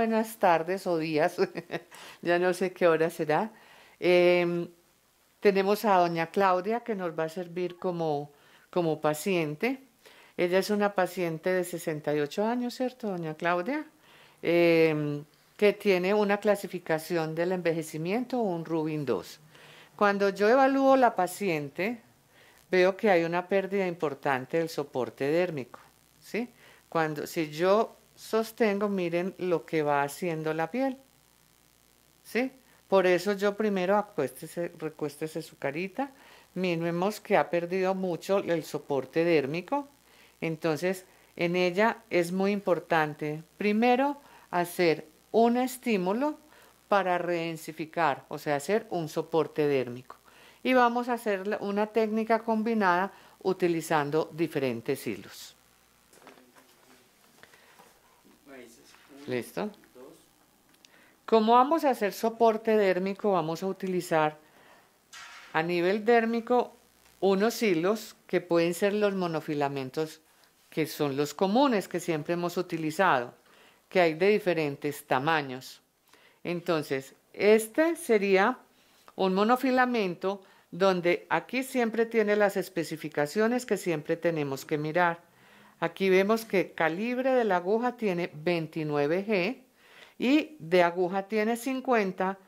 buenas tardes o días, ya no sé qué hora será. Em, tenemos a doña Claudia que nos va a servir como, como paciente. Ella es una paciente de 68 años, ¿cierto, doña Claudia? Em, que tiene una clasificación del envejecimiento, un Rubin 2. Cuando yo evalúo la paciente, veo que hay una pérdida importante del soporte dérmico. ¿sí? Cuando, si yo sostengo, miren lo que va haciendo la piel. ¿Sí? Por eso yo primero acuéstese, recuéstese su carita. Miremos que ha perdido mucho el soporte dérmico. Entonces, en ella es muy importante primero hacer un estímulo para reensificar, o sea, hacer un soporte dérmico. Y vamos a hacer una técnica combinada utilizando diferentes hilos. Listo. Como vamos a hacer soporte dérmico, vamos a utilizar a nivel dérmico unos hilos que pueden ser los monofilamentos que son los comunes que siempre hemos utilizado, que hay de diferentes tamaños. Entonces, este sería un monofilamento donde aquí siempre tiene las especificaciones que siempre tenemos que mirar. Aquí vemos que calibre de la aguja tiene 29G y de aguja tiene 50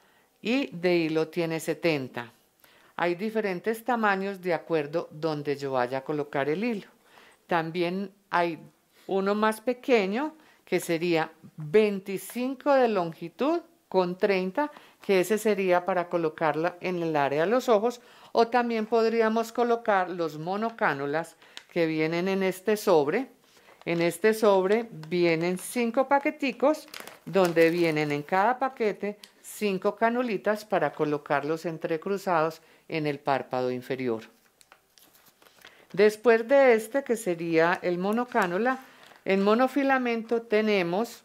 y de hilo tiene 70. Hay diferentes tamaños de acuerdo donde yo vaya a colocar el hilo. También hay uno más pequeño que sería 25 de longitud con 30, que ese sería para colocarla en el área de los ojos, o también podríamos colocar los monocánulas que vienen en este sobre. En este sobre vienen cinco paqueticos donde vienen en cada paquete cinco canulitas para colocarlos entrecruzados en el párpado inferior. Después de este, que sería el monocánula, en monofilamento tenemos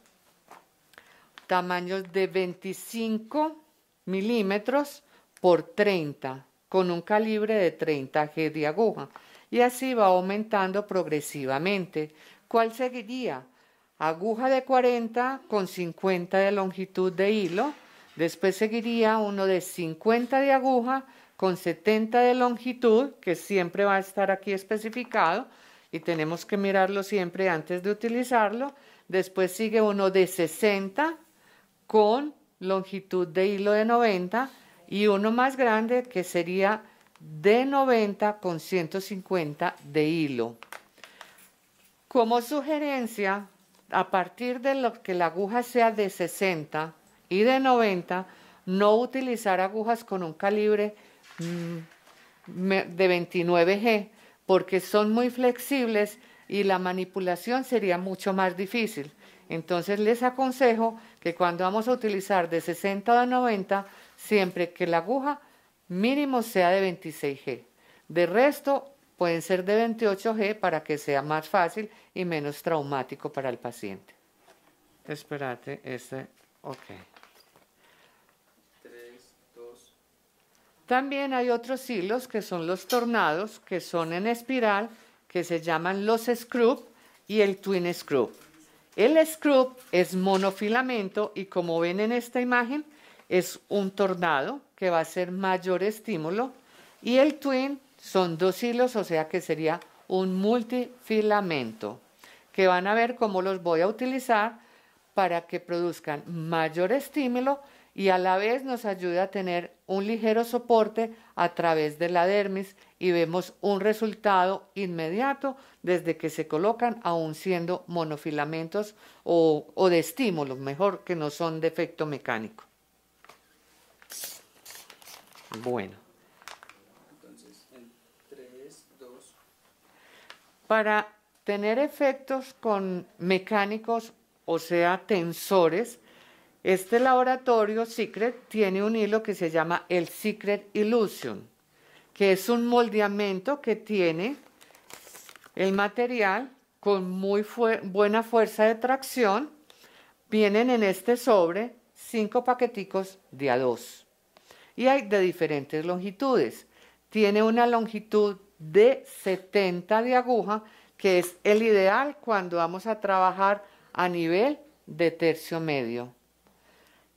tamaños de 25 milímetros por 30, con un calibre de 30 G de aguja y así va aumentando progresivamente. ¿Cuál seguiría? Aguja de 40 con 50 de longitud de hilo, después seguiría uno de 50 de aguja con 70 de longitud, que siempre va a estar aquí especificado y tenemos que mirarlo siempre antes de utilizarlo. Después sigue uno de 60 con longitud de hilo de 90 y uno más grande que sería de 90 con 150 de hilo. Como sugerencia, a partir de lo que la aguja sea de 60 y de 90, no utilizar agujas con un calibre mm, de 29G porque son muy flexibles y la manipulación sería mucho más difícil. Entonces les aconsejo que cuando vamos a utilizar de 60 a 90, siempre que la aguja mínimo sea de 26G. De resto, pueden ser de 28G para que sea más fácil y menos traumático para el paciente. Espérate, este, ok. 3, 2. También hay otros hilos que son los tornados, que son en espiral, que se llaman los scrub y el twin scrub. El scrub es monofilamento y como ven en esta imagen, es un tornado que va a ser mayor estímulo y el twin son dos hilos, o sea que sería un multifilamento, que van a ver cómo los voy a utilizar para que produzcan mayor estímulo y a la vez nos ayuda a tener un ligero soporte a través de la dermis y vemos un resultado inmediato desde que se colocan, aún siendo monofilamentos o, o de estímulo, mejor que no son de efecto mecánico. Bueno. Entonces, en 3, 2. Para tener efectos con mecánicos, o sea, tensores, este laboratorio Secret tiene un hilo que se llama el Secret Illusion, que es un moldeamiento que tiene el material con muy buena fuerza de tracción. Vienen en este sobre cinco paqueticos de a dos y hay de diferentes longitudes. Tiene una longitud de 70 de aguja, que es el ideal cuando vamos a trabajar a nivel de tercio medio.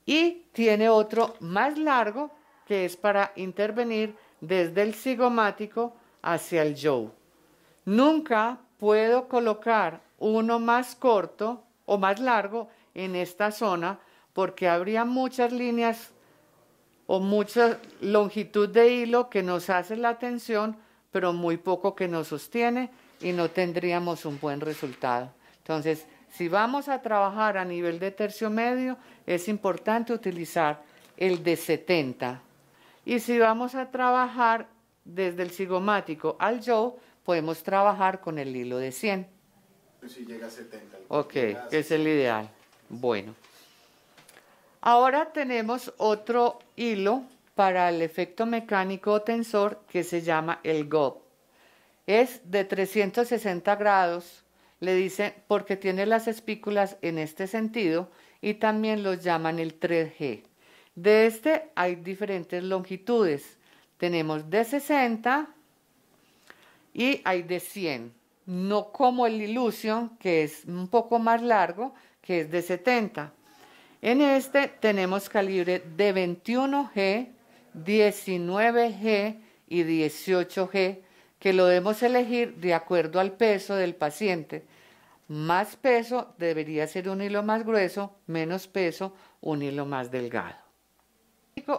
Y tiene otro más largo, que es para intervenir desde el cigomático hacia el yow. Nunca puedo colocar uno más corto o más largo en esta zona porque habría muchas líneas o mucha longitud de hilo que nos hace la tensión, pero muy poco que nos sostiene y no tendríamos un buen resultado. Entonces, si vamos a trabajar a nivel de tercio medio, es importante utilizar el de 70. Y si vamos a trabajar desde el cigomático al yo, podemos trabajar con el hilo de 100. Pues si llega ok, es el ideal. Bueno. Ahora tenemos otro hilo para el efecto mecánico o tensor que se llama el GOP. Es de 360 grados, le dicen porque tiene las espículas en este sentido y también lo llaman el 3G. De este hay diferentes longitudes. Tenemos de 60 y hay de 100. No como el Illusion, que es un poco más largo, que es de 70. En este tenemos calibre de 21G, 19G y 18G, que lo debemos elegir de acuerdo al peso del paciente. Más peso debería ser un hilo más grueso, menos peso un hilo más delgado.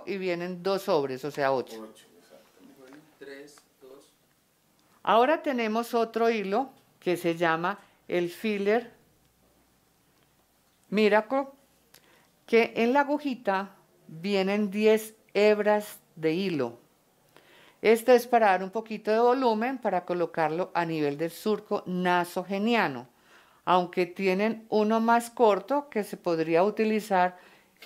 Y vienen dos sobres, o sea, ocho. Ahora tenemos otro hilo que se llama el filler Miracle que en la agujita vienen 10 hebras de hilo. Esto es para dar un poquito de volumen para colocarlo a nivel del surco nasogeniano, aunque tienen uno más corto que se podría utilizar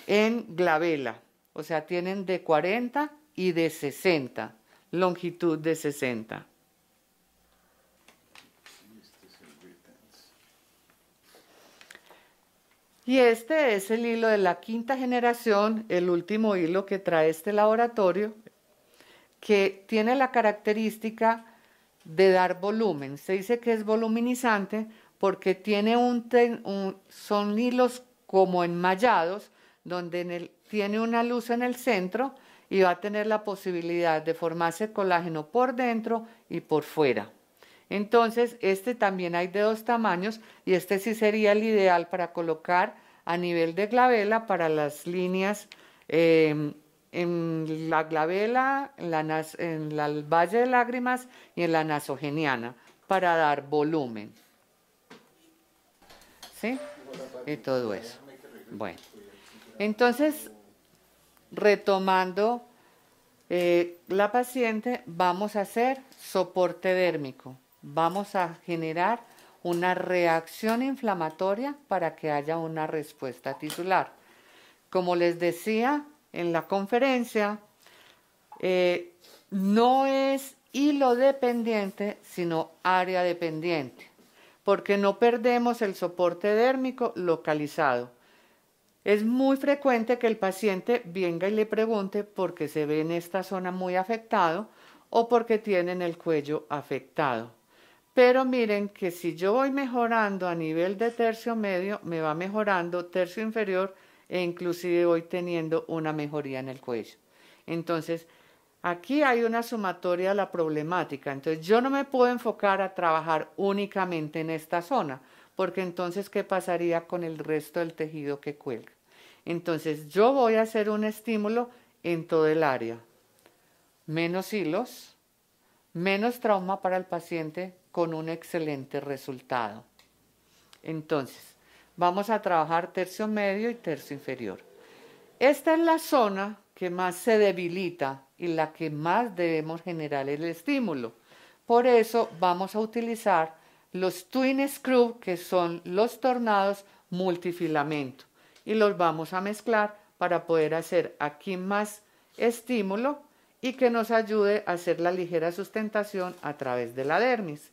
en glabela, o sea, tienen de 40 y de 60, longitud de 60. Y este es el hilo de la quinta generación, el último hilo que trae este laboratorio, que tiene la característica de dar volumen. Se dice que es voluminizante porque tiene un, son hilos como enmallados, donde tiene una luz en el centro y va a tener la posibilidad de formarse colágeno por dentro y por fuera. Entonces, este también hay de dos tamaños y este sí sería el ideal para colocar a nivel de glabela para las líneas em, en la glabela, en la, en valle de lágrimas y en la nasogeniana para dar volumen. ¿Sí? Y todo eso. Bueno, entonces, retomando eh, la paciente, vamos a hacer soporte dérmico. Vamos a generar una reacción inflamatoria para que haya una respuesta tisular. Como les decía en la conferencia, eh, no es hilo dependiente, sino área dependiente, porque no perdemos el soporte dérmico localizado. Es muy frecuente que el paciente venga y le pregunte por qué se ve en esta zona muy afectado o porque tienen el cuello afectado. Pero miren que si yo voy mejorando a nivel de tercio medio, me va mejorando tercio inferior e inclusive voy teniendo una mejoría en el cuello. Entonces, aquí hay una sumatoria a la problemática. Entonces, yo no me puedo enfocar a trabajar únicamente en esta zona, porque entonces, ¿qué pasaría con el resto del tejido que cuelga? Entonces, yo voy a hacer un estímulo en todo el área. Menos hilos, menos trauma para el paciente, con un excelente resultado. Entonces, vamos a trabajar tercio medio y tercio inferior. Esta es la zona que más se debilita y la que más debemos generar el estímulo. Por eso vamos a utilizar los twin screw, que son los tornados multifilamento, y los vamos a mezclar para poder hacer aquí más estímulo y que nos ayude a hacer la ligera sustentación a través de la dermis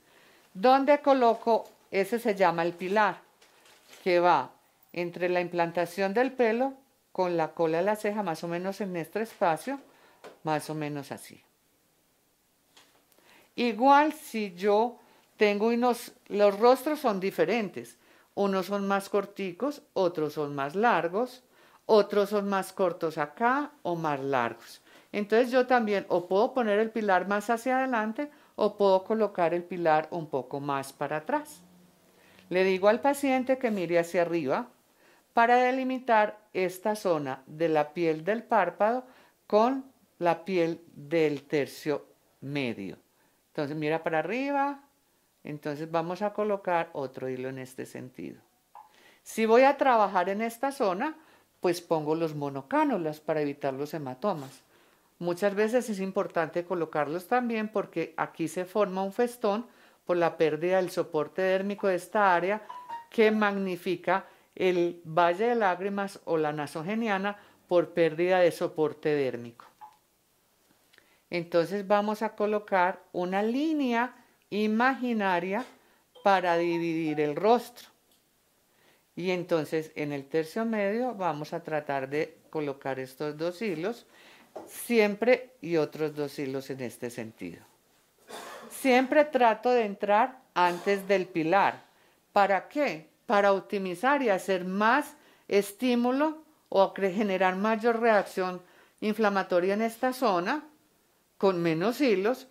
donde coloco, ese se llama el pilar, que va entre la implantación del pelo con la cola de la ceja, más o menos en este espacio, más o menos así. Igual si yo tengo unos, los rostros son diferentes, unos son más corticos, otros son más largos, otros son más cortos acá o más largos. Entonces yo también o puedo poner el pilar más hacia adelante o puedo colocar el pilar un poco más para atrás. Le digo al paciente que mire hacia arriba para delimitar esta zona de la piel del párpado con la piel del tercio medio. Entonces mira para arriba, entonces vamos a colocar otro hilo en este sentido. Si voy a trabajar en esta zona, pues pongo los monocánulas para evitar los hematomas. Muchas veces es importante colocarlos también porque aquí se forma un festón por la pérdida del soporte dérmico de esta área que magnifica el valle de lágrimas o la nasogeniana por pérdida de soporte dérmico. Entonces vamos a colocar una línea imaginaria para dividir el rostro. Y entonces en el tercio medio vamos a tratar de colocar estos dos hilos siempre y otros dos hilos en este sentido. Siempre trato de entrar antes del pilar. ¿Para qué? Para optimizar y hacer más estímulo o generar mayor reacción inflamatoria en esta zona con menos hilos,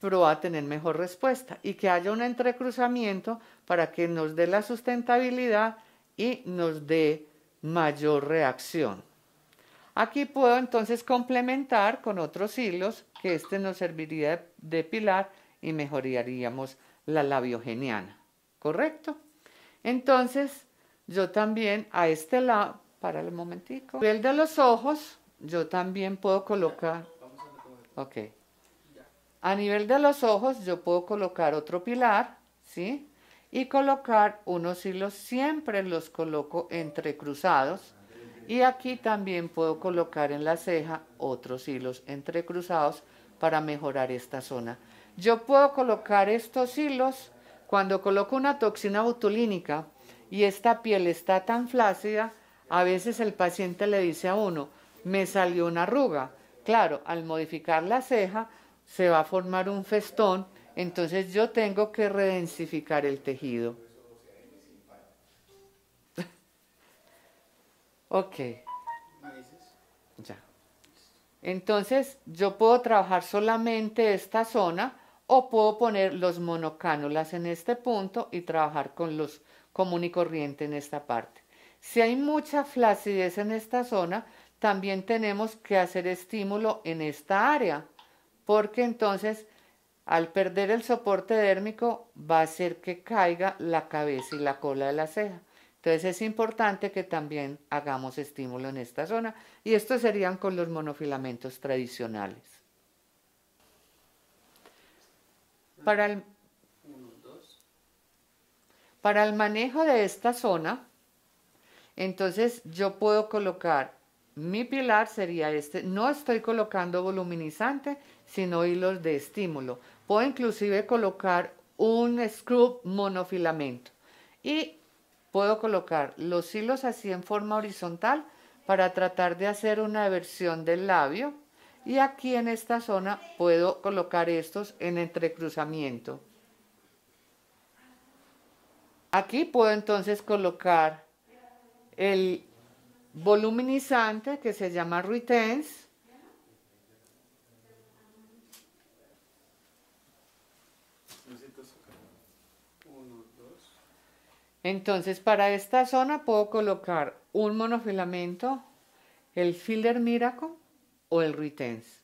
pero va a tener mejor respuesta y que haya un entrecruzamiento para que nos dé la sustentabilidad y nos dé mayor reacción. Aquí puedo entonces complementar con otros hilos que este nos serviría de, pilar y mejoraríamos la labiogeniana, ¿correcto? Entonces, yo también a este lado, para el momentico, nivel de los ojos, yo también puedo colocar, ok, a nivel de los ojos yo puedo colocar otro pilar, ¿sí? Y colocar unos hilos, siempre los coloco entrecruzados, y aquí también puedo colocar en la ceja otros hilos entrecruzados para mejorar esta zona. Yo puedo colocar estos hilos cuando coloco una toxina botulínica y esta piel está tan flácida, a veces el paciente le dice a uno, me salió una arruga. Claro, al modificar la ceja se va a formar un festón, entonces yo tengo que redensificar el tejido. Ok. Ya. Entonces, yo puedo trabajar solamente esta zona o puedo poner los monocánulas en este punto y trabajar con los común y corriente en esta parte. Si hay mucha flacidez en esta zona, también tenemos que hacer estímulo en esta área, porque entonces al perder el soporte dérmico va a hacer que caiga la cabeza y la cola de la ceja. Entonces es importante que también hagamos estímulo en esta zona y estos serían con los monofilamentos tradicionales. Para el, para el manejo de esta zona, entonces yo puedo colocar, mi pilar sería este, no estoy colocando voluminizante, sino hilos de estímulo. Puedo inclusive colocar un scrub monofilamento. Y puedo colocar los hilos así en forma horizontal para tratar de hacer una versión del labio y aquí en esta zona puedo colocar estos en entrecruzamiento. Aquí puedo entonces colocar el voluminizante que se llama Ruitens Entonces, para esta zona puedo colocar un monofilamento, el filler miracle o el ritense.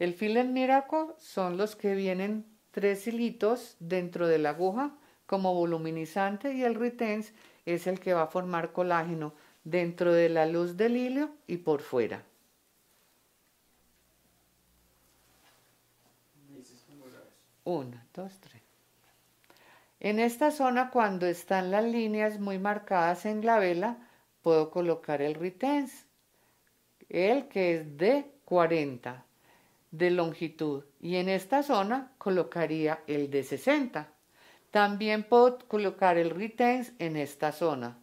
El filler miracle son los que vienen tres hilitos dentro de la aguja como voluminizante y el ritense es el que va a formar colágeno dentro de la luz del hilo y por fuera. Uno, dos, tres. En esta zona, cuando están las líneas muy marcadas en la vela, puedo colocar el ritens, el que es de 40 de longitud. Y en esta zona colocaría el de 60. También puedo colocar el ritens en esta zona.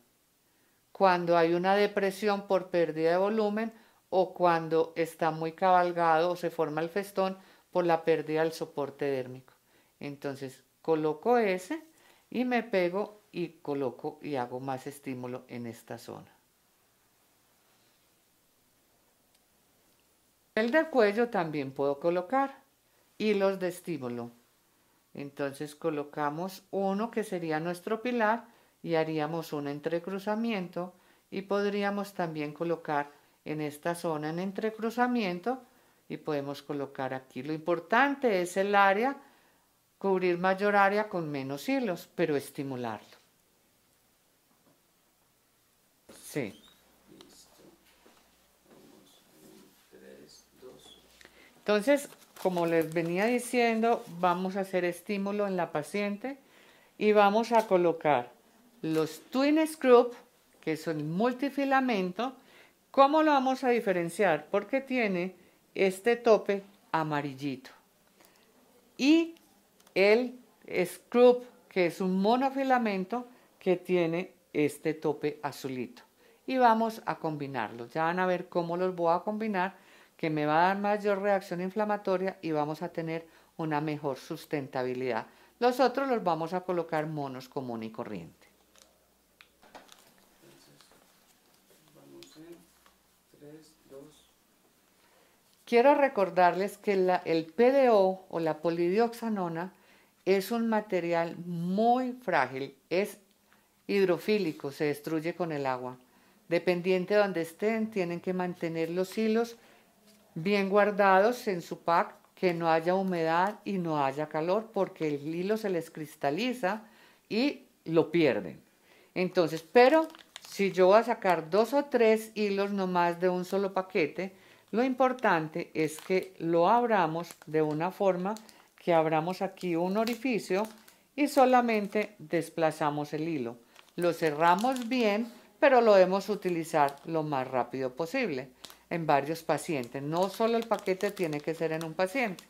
Cuando hay una depresión por pérdida de volumen o cuando está muy cabalgado o se forma el festón por la pérdida del soporte dérmico. Entonces coloco ese y me pego y coloco y hago más estímulo en esta zona. El del cuello también puedo colocar hilos de estímulo. Entonces colocamos uno que sería nuestro pilar y haríamos un entrecruzamiento y podríamos también colocar en esta zona en entrecruzamiento y podemos colocar aquí. Lo importante es el área cubrir mayor área con menos hilos, pero estimularlo. Sí. Entonces, como les venía diciendo, vamos a hacer estímulo en la paciente y vamos a colocar los twin Scrub, que son multifilamento. ¿Cómo lo vamos a diferenciar? Porque tiene este tope amarillito. Y el scrub, que es un monofilamento que tiene este tope azulito. Y vamos a combinarlos. Ya van a ver cómo los voy a combinar, que me va a dar mayor reacción inflamatoria y vamos a tener una mejor sustentabilidad. Los otros los vamos a colocar monos común y corriente. Quiero recordarles que el PDO o la polidioxanona es un material muy frágil, es hidrofílico, se destruye con el agua. Dependiente de donde estén, tienen que mantener los hilos bien guardados en su pack, que no haya humedad y no haya calor, porque el hilo se les cristaliza y lo pierden. Entonces, pero si yo voy a sacar dos o tres hilos más de un solo paquete, lo importante es que lo abramos de una forma que abramos aquí un orificio y solamente desplazamos el hilo. Lo cerramos bien, pero lo debemos utilizar lo más rápido posible en varios pacientes. No solo el paquete tiene que ser en un paciente.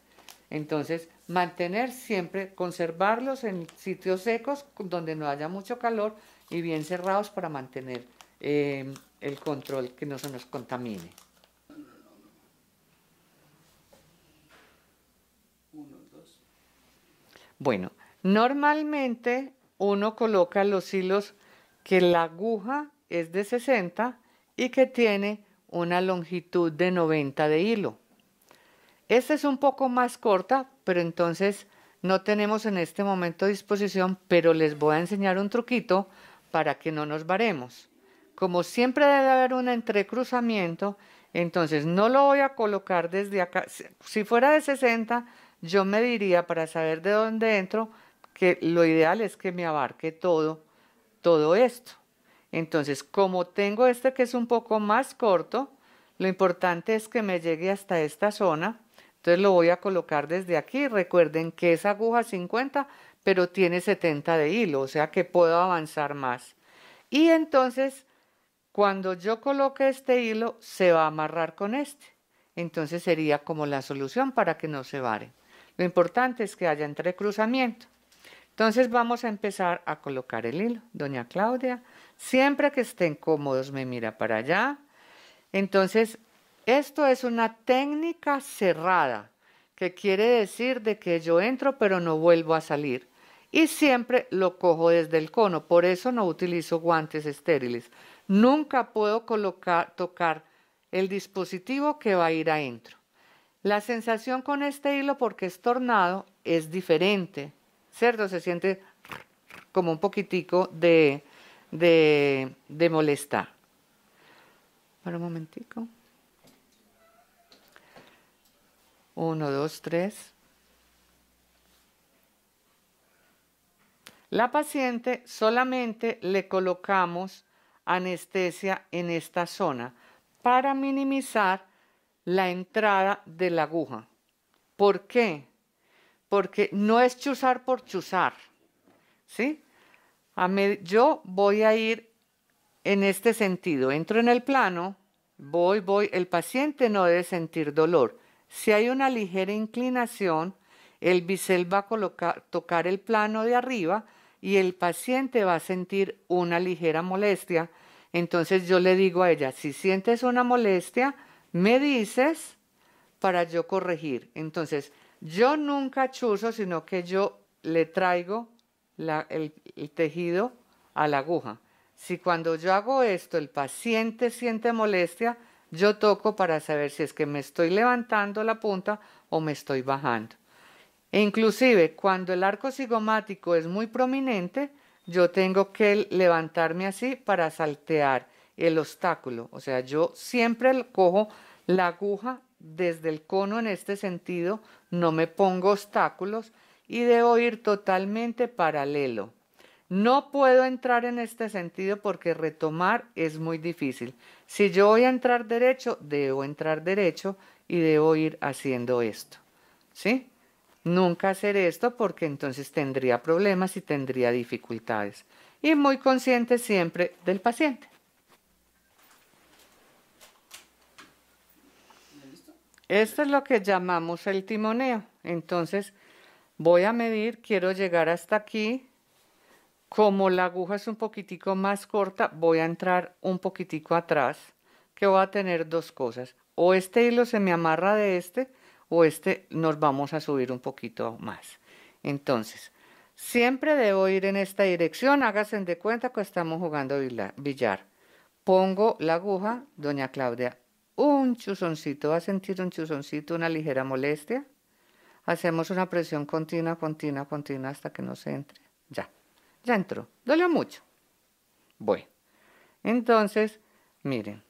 Entonces, mantener siempre, conservarlos en sitios secos donde no haya mucho calor y bien cerrados para mantener eh, el control que no se nos contamine. Bueno, normalmente uno coloca los hilos que la aguja es de 60 y que tiene una longitud de 90 de hilo. Esta es un poco más corta, pero entonces no tenemos en este momento disposición, pero les voy a enseñar un truquito para que no nos varemos. Como siempre debe haber un entrecruzamiento, entonces no lo voy a colocar desde acá. Si fuera de 60, yo me diría para saber de dónde entro que lo ideal es que me abarque todo, todo esto. Entonces, como tengo este que es un poco más corto, lo importante es que me llegue hasta esta zona. Entonces lo voy a colocar desde aquí. Recuerden que es aguja 50, pero tiene 70 de hilo, o sea que puedo avanzar más. Y entonces, cuando yo coloque este hilo, se va a amarrar con este. Entonces sería como la solución para que no se varen. Lo importante es que haya entrecruzamiento. Entonces vamos a empezar a colocar el hilo. Doña Claudia, siempre que estén cómodos me mira para allá. Entonces, esto es una técnica cerrada, que quiere decir de que yo entro pero no vuelvo a salir. Y siempre lo cojo desde el cono, por eso no utilizo guantes estériles. Nunca puedo colocar, tocar el dispositivo que va a ir adentro. La sensación con este hilo, porque es tornado, es diferente, Cerdo Se siente como un poquitico de, de, molestar. Para un momentico. Uno, dos, tres. La paciente solamente le colocamos anestesia en esta zona para minimizar la entrada de la aguja. ¿Por qué? Porque no es chuzar por chuzar, ¿sí? yo voy a ir en este sentido, entro en el plano, voy, voy, el paciente no debe sentir dolor. Si hay una ligera inclinación, el bisel va a tocar el plano de arriba y el paciente va a sentir una ligera molestia. Entonces yo le digo a ella, si sientes una molestia, me dices para yo corregir. Entonces, yo nunca chuzo, sino que yo le traigo el, tejido a la aguja. Si cuando yo hago esto el paciente siente molestia, yo toco para saber si es que me estoy levantando la punta o me estoy bajando. E inclusive cuando el arco cigomático es muy prominente, yo tengo que levantarme así para saltear el obstáculo. O sea, yo siempre cojo la aguja desde el cono en este sentido, no me pongo obstáculos y debo ir totalmente paralelo. No puedo entrar en este sentido porque retomar es muy difícil. Si yo voy a entrar derecho, debo entrar derecho y debo ir haciendo esto. ¿Sí? Nunca hacer esto porque entonces tendría problemas y tendría dificultades. Y muy consciente siempre del paciente. Esto es lo que llamamos el timoneo. Entonces, voy a medir, quiero llegar hasta aquí. Como la aguja es un poquitico más corta, voy a entrar un poquitico atrás, que va a tener dos cosas. O este hilo se me amarra de este, o este nos vamos a subir un poquito más. Entonces, siempre debo ir en esta dirección, háganse de cuenta que estamos jugando billar. Pongo la aguja, doña Claudia, un chuzoncito, va a sentir un chuzoncito, una ligera molestia. Hacemos una presión continua, continua, continua hasta que no se entre. Ya, ya entró. Dolió mucho. Voy. entonces, miren,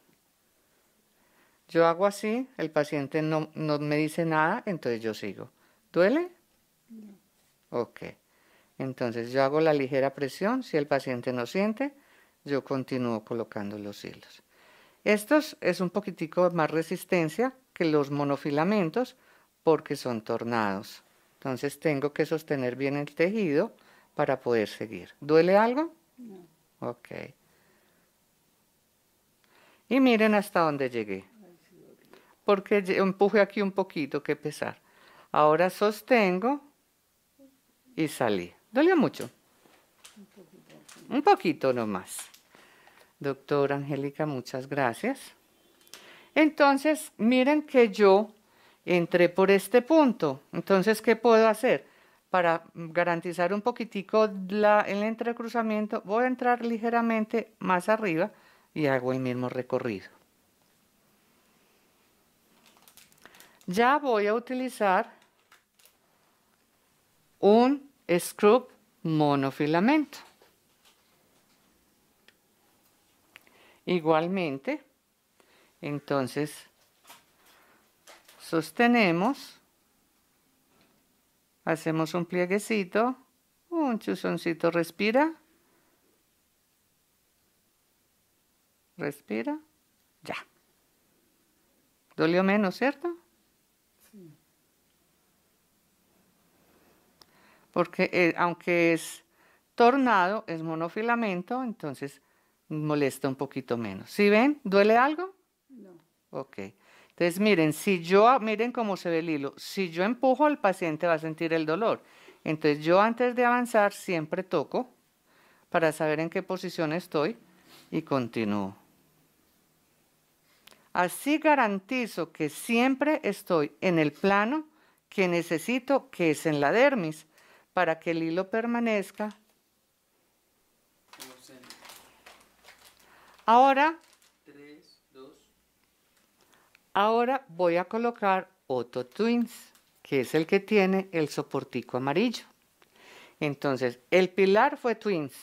yo hago así, el paciente no, no me dice nada, entonces yo sigo. ¿Duele? No. Ok. Entonces yo hago la ligera presión, si el paciente no siente, yo continúo colocando los hilos. Estos es un poquitico más resistencia que los monofilamentos porque son tornados. Entonces tengo que sostener bien el tejido para poder seguir. ¿Duele algo? No. Ok. Y miren hasta dónde llegué. Porque empuje aquí un poquito, que pesar. Ahora sostengo y salí. ¿Duele mucho? Un poquito nomás. Doctor Angélica, muchas gracias. Entonces, miren que yo entré por este punto. Entonces, ¿qué puedo hacer? Para garantizar un poquitico el entrecruzamiento, voy a entrar ligeramente más arriba y hago el mismo recorrido. Ya voy a utilizar un scrub monofilamento. igualmente. Entonces, sostenemos, hacemos un plieguecito, un chuzoncito, respira, respira, ya. Dolió menos, ¿cierto? Sí. Porque eh, aunque es tornado, es monofilamento, entonces molesta un poquito menos. ¿Sí ven? ¿Duele algo? No. Ok. Entonces, miren, si yo, miren cómo se ve el hilo, si yo empujo al paciente va a sentir el dolor. Entonces, yo antes de avanzar siempre toco para saber en qué posición estoy y continúo. Así garantizo que siempre estoy en el plano que necesito, que es en la dermis, para que el hilo permanezca Ahora, ahora voy a colocar otro Twins, que es el que tiene el soportico amarillo. Entonces, el pilar fue Twins.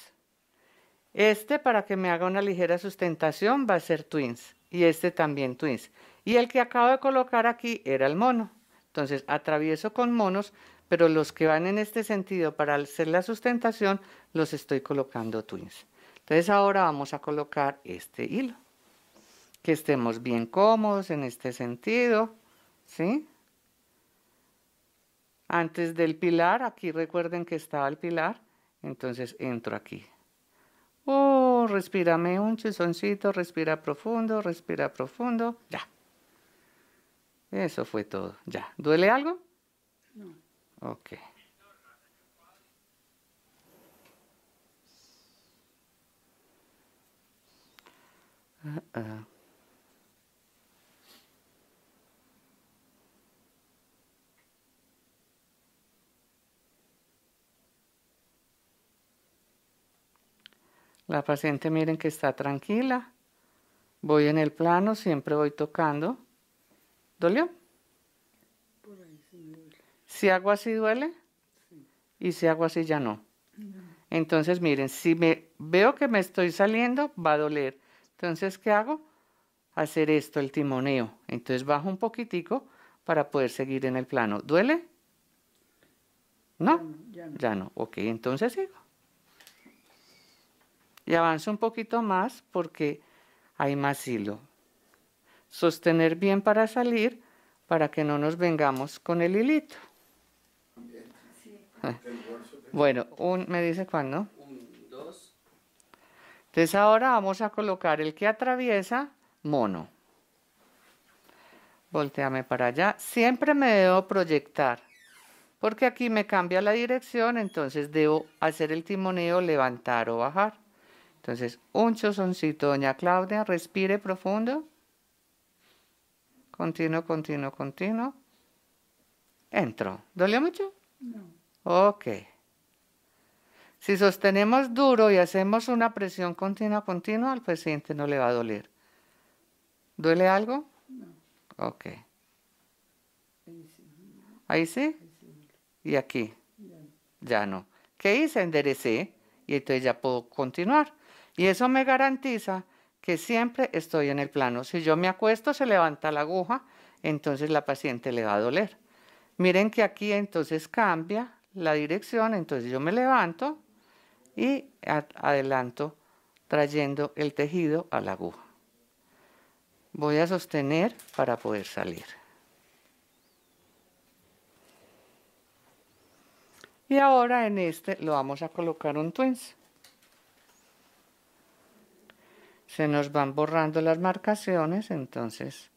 Este, para que me haga una ligera sustentación, va a ser Twins. Y este también Twins. Y el que acabo de colocar aquí era el mono. Entonces, atravieso con monos, pero los que van en este sentido para hacer la sustentación, los estoy colocando Twins. Entonces ahora vamos a colocar este hilo. Que estemos bien cómodos en este sentido, ¿sí? Antes del pilar, aquí recuerden que estaba el pilar, entonces entro aquí. Oh, respírame un chizoncito, respira profundo, respira profundo, ya. Eso fue todo, ya. ¿Duele algo? No. Ok. Ah, ah. La paciente miren que está tranquila. Voy en el plano, siempre voy tocando. ¿Dolió? duele. Si hago así duele y si hago así ya no. no. Entonces miren, si me veo que me estoy saliendo, va a doler. Entonces, ¿qué hago? Hacer esto, el timoneo. Entonces bajo un poquitico para poder seguir en el plano. ¿Duele? ¿No? Ya no. Ok, entonces sigo. Y avanzo un poquito más porque hay más hilo. Sostener bien para salir, para que no nos vengamos con el hilito. Bueno, un, me dice cuándo. Entonces ahora vamos a colocar el que atraviesa, mono. Volteame para allá. Siempre me debo proyectar, porque aquí me cambia la dirección, entonces debo hacer el timoneo, levantar o bajar. Entonces, un chozoncito, doña Claudia, respire profundo. Continuo, continuo, continuo. Entro. ¿Dolió mucho? No. Ok. Si sostenemos duro y hacemos una presión continua, continua, al paciente no le va a doler. ¿Duele algo? No. Ok. ¿Ahí sí? ¿Y aquí? Ya no. ¿Qué hice? Enderecé y entonces ya puedo continuar. Y eso me garantiza que siempre estoy en el plano. Si yo me acuesto, se levanta la aguja, entonces la paciente le va a doler. Miren que aquí entonces cambia la dirección, entonces yo me levanto y adelanto trayendo el tejido a la aguja. Voy a sostener para poder salir. Y ahora en este lo vamos a colocar un twins. Se nos van borrando las marcaciones, entonces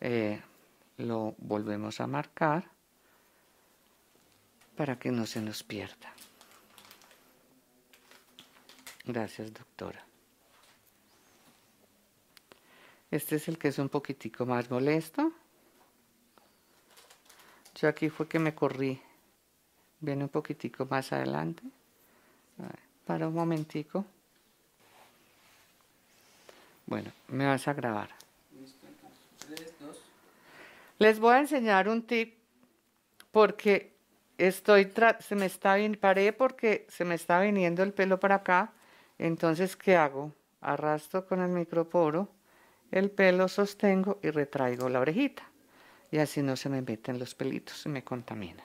eh, lo volvemos a marcar para que no se nos pierda. Gracias, doctora. Este es el que es un poquitico más molesto. Yo aquí fue que me corrí. Viene un poquitico más adelante. para un momentico. Bueno, me vas a grabar. Les voy a enseñar un tip porque estoy se me está paré porque se me está viniendo el pelo para acá entonces, ¿qué hago? Arrastro con el microporo el pelo, sostengo y retraigo la orejita. Y así no se me meten los pelitos y me contamina.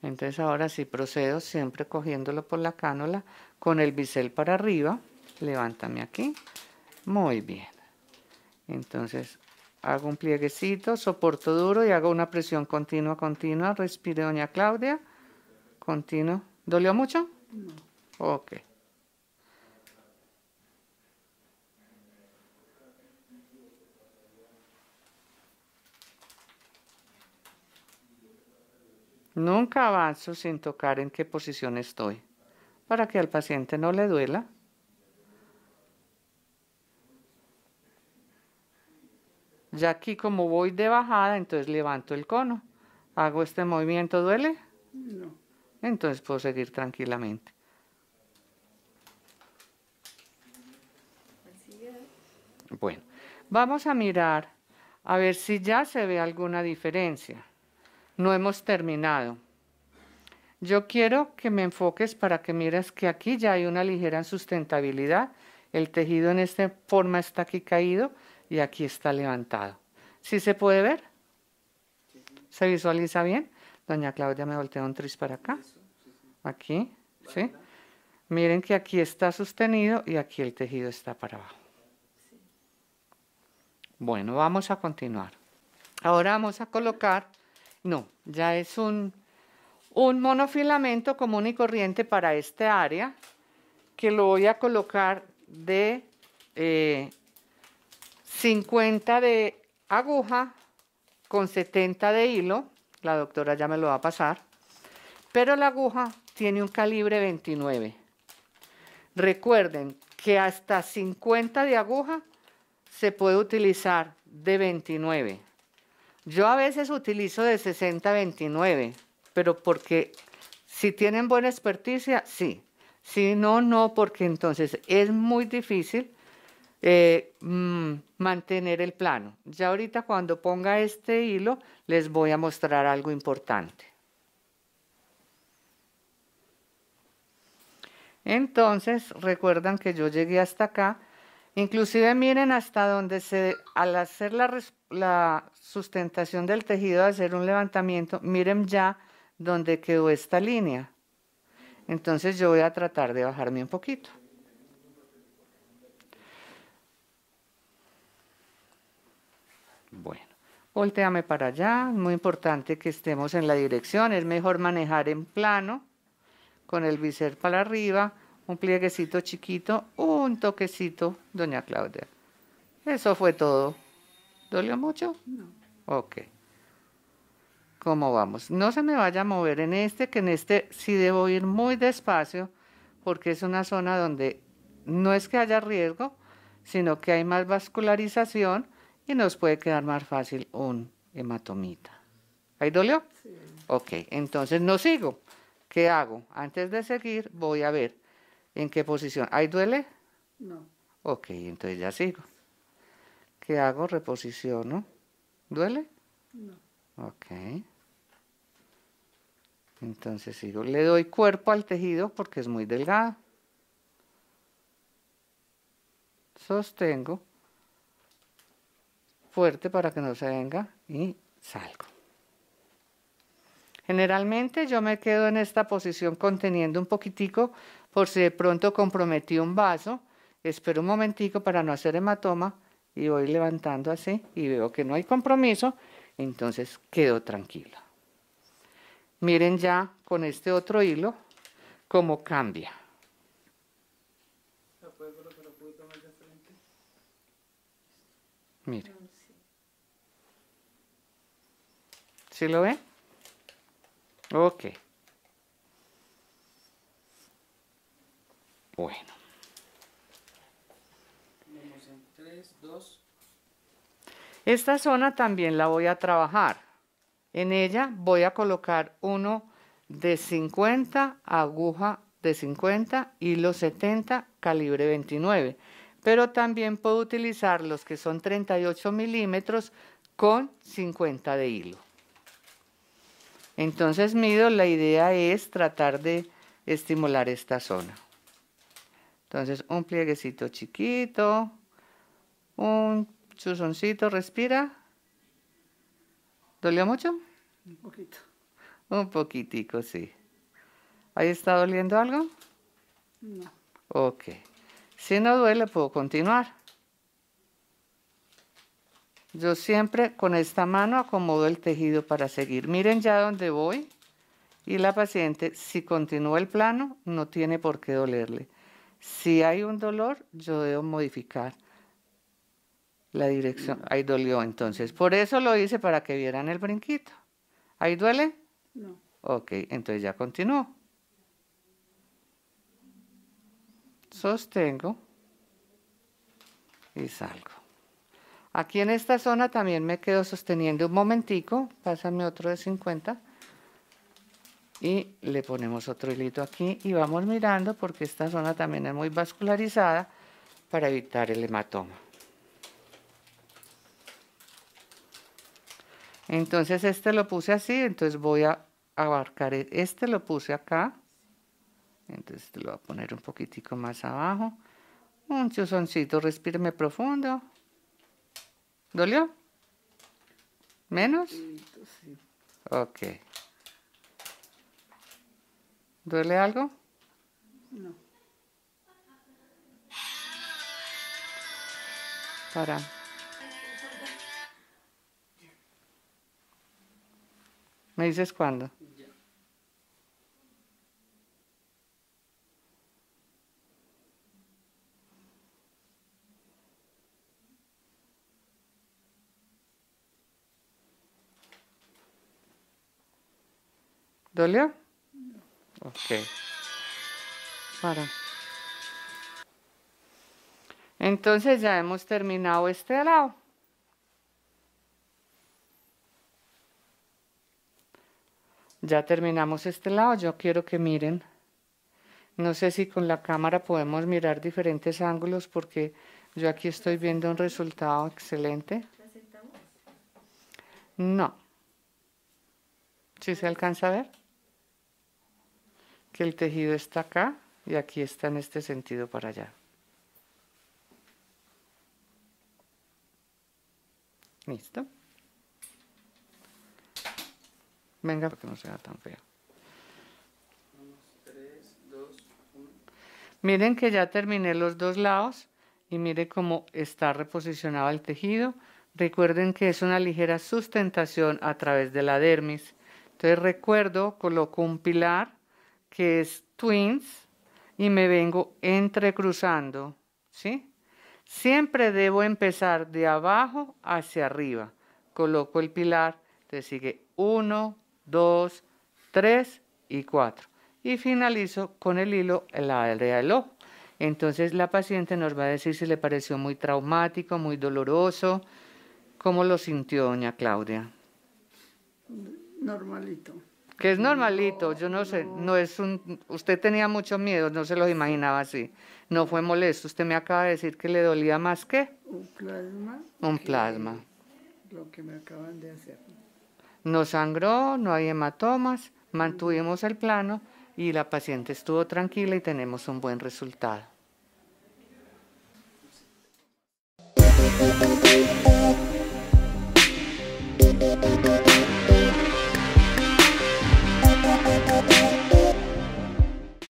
Entonces ahora sí procedo siempre cogiéndolo por la cánula con el bisel para arriba. Levántame aquí. Muy bien. Entonces hago un plieguecito, soporto duro y hago una presión continua, continua. Respire, doña Claudia. Continuo. ¿Dolió mucho? No. Ok. Nunca avanzo sin tocar en qué posición estoy, para que al paciente no le duela. Ya aquí como voy de bajada, entonces levanto el cono. Hago este movimiento, ¿duele? No. Entonces puedo seguir tranquilamente. Bueno, vamos a mirar a ver si ya se ve alguna diferencia. No hemos terminado. Yo quiero que me enfoques para que mires que aquí ya hay una ligera sustentabilidad. El tejido en esta forma está aquí caído y aquí está levantado. ¿Sí se puede ver? ¿Se visualiza bien? Doña Claudia me volteó un tris para acá. Aquí, ¿sí? Miren que aquí está sostenido y aquí el tejido está para abajo. Bueno, vamos a continuar. Ahora vamos a colocar, no, ya es un, monofilamento común y corriente para este área que lo voy a colocar de 50 eh, de aguja con 70 de hilo, la doctora ya me lo va a pasar, pero la aguja tiene un calibre 29. Recuerden que hasta 50 de aguja se puede utilizar de 29. Yo a veces utilizo de 60 a 29, pero porque si tienen buena experticia, sí. Si no, no, porque entonces es muy difícil eh, mm, mantener el plano. Ya ahorita cuando ponga este hilo les voy a mostrar algo importante. Entonces, recuerdan que yo llegué hasta acá Inclusive miren hasta donde se, al hacer la, sustentación del tejido, hacer un levantamiento, miren ya donde quedó esta línea. Entonces yo voy a tratar de bajarme un poquito. Bueno, volteame para allá. muy importante que estemos en la dirección. Es mejor manejar en plano, con el viser para arriba, un plieguecito chiquito, un toquecito, doña Claudia. Eso fue todo. ¿Dolió mucho? No. Ok. ¿Cómo vamos? No se me vaya a mover en este, que en este sí debo ir muy despacio, porque es una zona donde no es que haya riesgo, sino que hay más vascularización y nos puede quedar más fácil un hematomita. ¿Ahí dolió? Sí. Ok, entonces no sigo. ¿Qué hago? Antes de seguir voy a ver ¿En qué posición? ¿Ahí duele? No. Ok, entonces ya sigo. ¿Qué hago? Reposiciono. ¿Duele? No. Ok. Entonces sigo. Le doy cuerpo al tejido porque es muy delgado. Sostengo fuerte para que no se venga y salgo. Generalmente yo me quedo en esta posición conteniendo un poquitico por si de pronto comprometí un vaso, espero un momentico para no hacer hematoma y voy levantando así y veo que no hay compromiso, entonces quedo tranquila. Miren ya con este otro hilo cómo cambia. Miren. Ah, ¿Sí lo ven? Ok. Bueno. Esta zona también la voy a trabajar. En ella voy a colocar uno de 50, aguja de 50, hilo 70, calibre 29. Pero también puedo utilizar los que son 38 milímetros con 50 de hilo. Entonces mido, la idea es tratar de estimular esta zona. Entonces, un plieguecito chiquito, un chuzoncito, respira. ¿Dolió mucho? Un poquito. Un poquitico, sí. ¿Ahí está doliendo algo? No. Ok. Si no duele, puedo continuar. Yo siempre con esta mano acomodo el tejido para seguir. Miren ya dónde voy. Y la paciente, si continúa el plano, no tiene por qué dolerle. Si hay un dolor, yo debo modificar la dirección. Ahí dolió entonces. Por eso lo hice para que vieran el brinquito. ¿Ahí duele? No. Ok, entonces ya continúo. Sostengo y salgo. Aquí en esta zona también me quedo sosteniendo un momentico. Pásame otro de 50 y le ponemos otro hilito aquí y vamos mirando porque esta zona también es muy vascularizada para evitar el hematoma. Entonces este lo puse así, entonces voy a abarcar, e-, este lo puse acá, entonces este lo voy a poner un poquitico más abajo, un chuzoncito, respíreme profundo. ¿Dolió? ¿Menos? Ok. ¿Duele algo? No. Para. ¿Me dices cuándo? ¿Dolió? Ok. Para. Entonces ya hemos terminado este lado. Ya terminamos este lado. Yo quiero que miren. No sé si con la cámara podemos mirar diferentes ángulos porque yo aquí estoy viendo un resultado excelente. No. si se alcanza a ver? que el tejido está acá y aquí está en este sentido para allá. ¿Listo? Venga, para que no sea tan feo. Miren que ya terminé los dos lados y miren cómo está reposicionado el tejido. Recuerden que es una ligera sustentación a través de la dermis. Entonces recuerdo, coloco un pilar que es twins, y me vengo entrecruzando, ¿sí? Siempre debo empezar de abajo hacia arriba. Coloco el pilar, te sigue uno, dos, tres y cuatro. Y finalizo con el hilo en la área del ojo. Entonces la paciente nos va a decir si le pareció muy traumático, muy doloroso, cómo lo sintió doña Claudia. Normalito que es normalito, yo no sé, no es un, usted tenía mucho miedo, no se los imaginaba así, no fue molesto, usted me acaba de decir que le dolía más que un plasma. Un plasma. Lo que me acaban de hacer. No sangró, no hay hematomas, mantuvimos el plano y la paciente estuvo tranquila y tenemos un buen resultado.